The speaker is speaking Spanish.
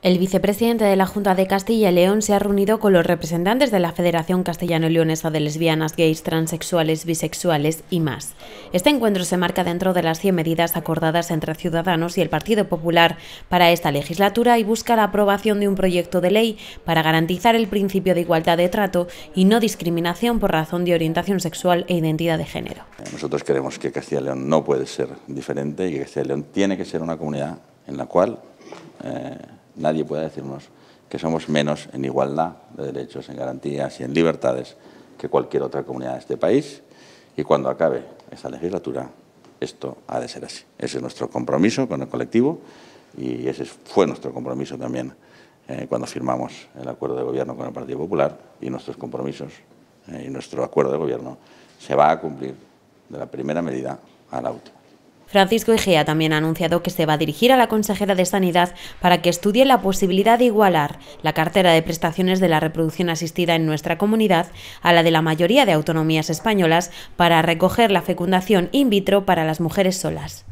El vicepresidente de la Junta de Castilla y León se ha reunido con los representantes de la Federación Castellano-Leonesa de Lesbianas, Gays, Transexuales, Bisexuales y más. Este encuentro se marca dentro de las 100 medidas acordadas entre Ciudadanos y el Partido Popular para esta legislatura y busca la aprobación de un proyecto de ley para garantizar el principio de igualdad de trato y no discriminación por razón de orientación sexual e identidad de género. Nosotros queremos que Castilla y León no puede ser diferente y que Castilla y León tiene que ser una comunidad en la cual... Eh, nadie puede decirnos que somos menos en igualdad de derechos, en garantías y en libertades que cualquier otra comunidad de este país. Y cuando acabe esta legislatura, esto ha de ser así. Ese es nuestro compromiso con el colectivo y ese fue nuestro compromiso también eh, cuando firmamos el acuerdo de gobierno con el Partido Popular y nuestros compromisos eh, y nuestro acuerdo de gobierno se va a cumplir de la primera medida a la última. Francisco Igea también ha anunciado que se va a dirigir a la consejera de Sanidad para que estudie la posibilidad de igualar la cartera de prestaciones de la reproducción asistida en nuestra comunidad a la de la mayoría de autonomías españolas para recoger la fecundación in vitro para las mujeres solas.